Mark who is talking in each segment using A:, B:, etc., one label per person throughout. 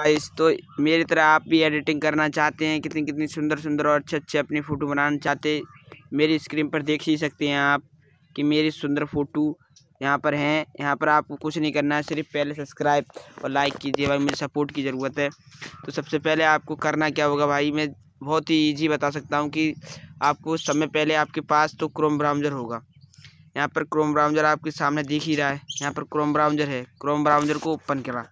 A: guys तो मेरी तरह आप भी एडिटिंग करना चाहते हैं कितनी कितनी सुंदर सुंदर और अच्छे अच्छे अपनी फ़ोटो बनाना चाहते मेरी स्क्रीन पर देख ही सकते हैं आप कि मेरी सुंदर फ़ोटो यहाँ पर हैं यहाँ पर आपको कुछ नहीं करना है सिर्फ पहले सब्सक्राइब और लाइक कीजिए भाई मुझे सपोर्ट की ज़रूरत है तो सबसे पहले आपको करना क्या होगा भाई मैं बहुत ही ईजी बता सकता हूँ कि आपको समय पहले आपके पास तो क्रोम ब्राउज़र होगा यहाँ पर क्रोम ब्राउज़र आपके सामने दिख ही रहा है यहाँ पर क्रोम ब्राउज़र है क्रोम ब्राउज़र को ओपन करा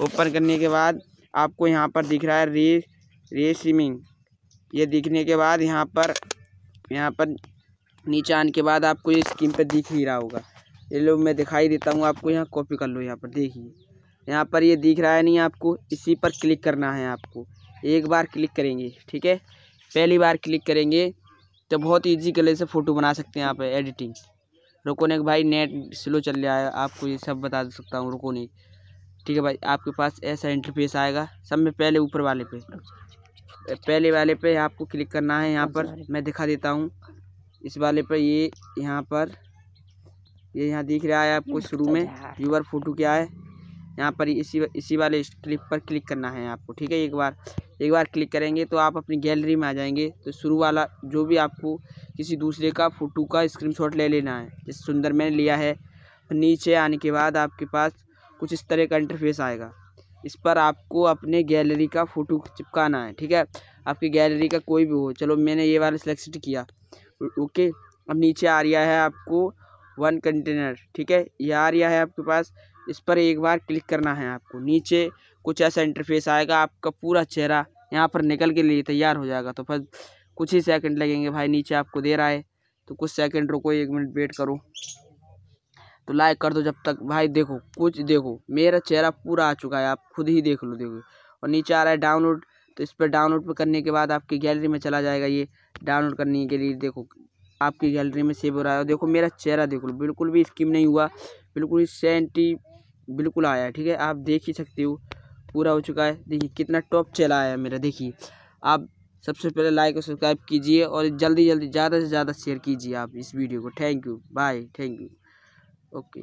A: ओपन करने के बाद आपको यहाँ पर दिख रहा है री रेसिमिंग ये दिखने के बाद यहाँ पर यहाँ पर नीचे आने के बाद आपको ये स्क्रीन पर दिख ही रहा होगा ये लोग मैं दिखाई देता हूँ आपको यहाँ कॉपी कर लो यहाँ पर देखिए यहाँ पर ये दिख रहा है नहीं आपको इसी पर क्लिक करना है आपको एक बार क्लिक करेंगे ठीक है पहली बार क्लिक करेंगे तो बहुत ईजी कलर से फ़ोटो बना सकते हैं आप एडिटिंग रुको ने भाई नेट स्लो चल रहा है आपको ये सब बता सकता हूँ रुको नहीं ठीक है भाई आपके पास ऐसा इंटरफेस आएगा सब में पहले ऊपर वाले पे पहले वाले पे आपको क्लिक करना है यहाँ पर मैं दिखा देता हूँ इस वाले पर ये यहाँ पर ये यहाँ दिख रहा है आपको शुरू में व्यूअर फोटो क्या है यहाँ पर इसी इसी वाले क्लिप पर क्लिक करना है आपको ठीक है एक बार एक बार क्लिक करेंगे तो आप अपनी गैलरी में आ जाएंगे तो शुरू वाला जो भी आपको किसी दूसरे का फ़ोटो का स्क्रीनशॉट ले लेना है जैसे सुंदर मैंने लिया है नीचे आने के बाद आपके पास कुछ इस तरह का इंटरफेस आएगा इस पर आपको अपने गैलरी का फ़ोटो चिपकाना है ठीक है आपकी गैलरी का कोई भी हो चलो मैंने ये वाला सिलेक्ट किया ओके अब नीचे आ रहा है आपको वन कंटेनर ठीक है ये आ रहा है आपके पास इस पर एक बार क्लिक करना है आपको नीचे कुछ ऐसा इंटरफेस आएगा आपका पूरा चेहरा यहाँ पर निकल के लिए तैयार हो जाएगा तो फिर कुछ ही सेकंड लगेंगे भाई नीचे आपको दे रहा है तो कुछ सेकंड रुको एक मिनट वेट करो तो लाइक कर दो जब तक भाई देखो कुछ देखो मेरा चेहरा पूरा आ चुका है आप खुद ही देख लो देखो और नीचे आ रहा है डाउनलोड तो इस पर डाउनलोड पर करने के बाद आपकी गैलरी में चला जाएगा ये डाउनलोड करने के लिए देखो आपकी गैलरी में सेव हो रहा है देखो मेरा चेहरा देखो बिल्कुल भी स्किम नहीं हुआ बिल्कुल ही सेंटी बिल्कुल आया है ठीक है आप देख ही सकते हो पूरा हो चुका है देखिए कितना टॉप चला आया मेरा देखिए आप सबसे पहले लाइक और सब्सक्राइब कीजिए और जल्दी जल्दी ज़्यादा से ज़्यादा शेयर कीजिए आप इस वीडियो को thank you bye thank you okay